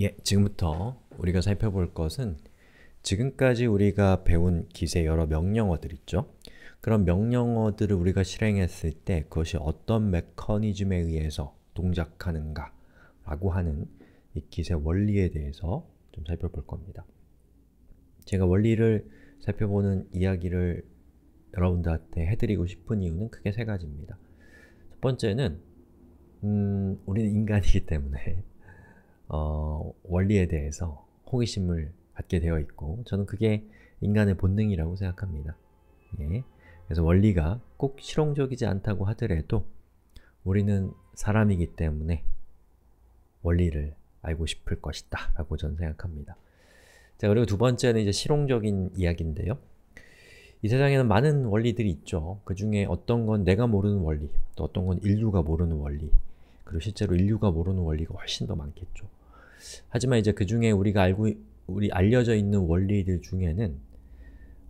예, 지금부터 우리가 살펴볼 것은 지금까지 우리가 배운 기세 여러 명령어들 있죠? 그런 명령어들을 우리가 실행했을 때 그것이 어떤 메커니즘에 의해서 동작하는가 라고 하는 이 기세 원리에 대해서 좀 살펴볼 겁니다. 제가 원리를 살펴보는 이야기를 여러분들한테 해드리고 싶은 이유는 크게 세 가지입니다. 첫 번째는 음, 우리는 인간이기 때문에 어, 원리에 대해서 호기심을 갖게 되어 있고 저는 그게 인간의 본능이라고 생각합니다. 예. 그래서 원리가 꼭 실용적이지 않다고 하더라도 우리는 사람이기 때문에 원리를 알고 싶을 것이다 라고 저는 생각합니다. 자, 그리고 두 번째는 이제 실용적인 이야기인데요. 이 세상에는 많은 원리들이 있죠. 그 중에 어떤 건 내가 모르는 원리, 또 어떤 건 인류가 모르는 원리, 그리고 실제로 인류가 모르는 원리가 훨씬 더 많겠죠. 하지만 이제 그 중에 우리가 알고 우리 알려져 있는 원리들 중에는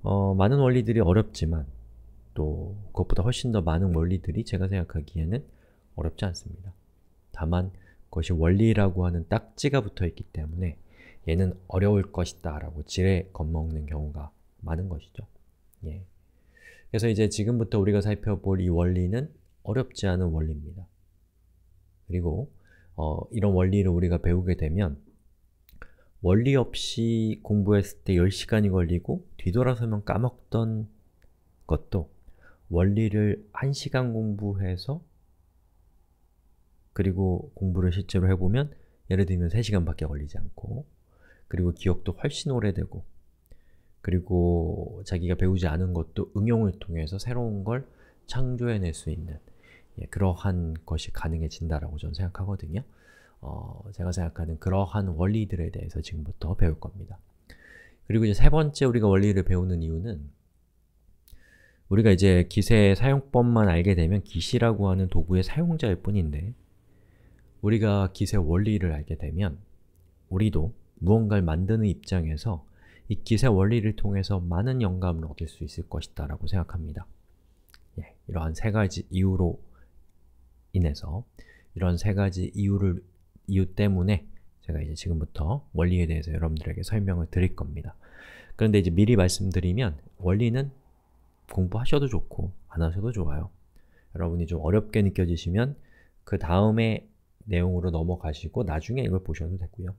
어, 많은 원리들이 어렵지만 또 그것보다 훨씬 더 많은 원리들이 제가 생각하기에는 어렵지 않습니다. 다만 그것이 원리라고 하는 딱지가 붙어있기 때문에 얘는 어려울 것이다 라고 지레 겁먹는 경우가 많은 것이죠. 예. 그래서 이제 지금부터 우리가 살펴볼 이 원리는 어렵지 않은 원리입니다. 그리고 어, 이런 원리를 우리가 배우게 되면 원리 없이 공부했을 때 10시간이 걸리고 뒤돌아서면 까먹던 것도 원리를 1시간 공부해서 그리고 공부를 실제로 해보면 예를 들면 3시간밖에 걸리지 않고 그리고 기억도 훨씬 오래되고 그리고 자기가 배우지 않은 것도 응용을 통해서 새로운 걸 창조해낼 수 있는 예, 그러한 것이 가능해진다라고 저는 생각하거든요. 어, 제가 생각하는 그러한 원리들에 대해서 지금부터 배울 겁니다. 그리고 이제 세 번째 우리가 원리를 배우는 이유는 우리가 이제 기세의 사용법만 알게 되면 기시라고 하는 도구의 사용자일 뿐인데 우리가 기세 원리를 알게 되면 우리도 무언가를 만드는 입장에서 이 기세 원리를 통해서 많은 영감을 얻을 수 있을 것이다 라고 생각합니다. 예, 이러한 세 가지 이유로 인해서 이런 세 가지 이유를 이유 때문에 제가 이제 지금부터 원리에 대해서 여러분들에게 설명을 드릴 겁니다. 그런데 이제 미리 말씀드리면 원리는 공부하셔도 좋고 안 하셔도 좋아요. 여러분이 좀 어렵게 느껴지시면 그 다음에 내용으로 넘어가시고 나중에 이걸 보셔도 되고요.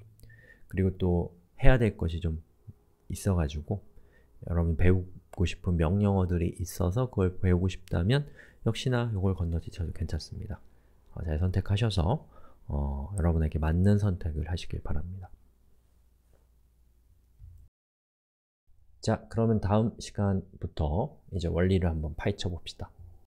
그리고 또 해야 될 것이 좀 있어가지고 여러분 배우고 싶은 명령어들이 있어서 그걸 배우고 싶다면 역시나 이걸 건너뛰셔도 괜찮습니다. 어, 잘 선택하셔서 어, 여러분에게 맞는 선택을 하시길 바랍니다. 자, 그러면 다음 시간부터 이제 원리를 한번 파헤쳐 봅시다.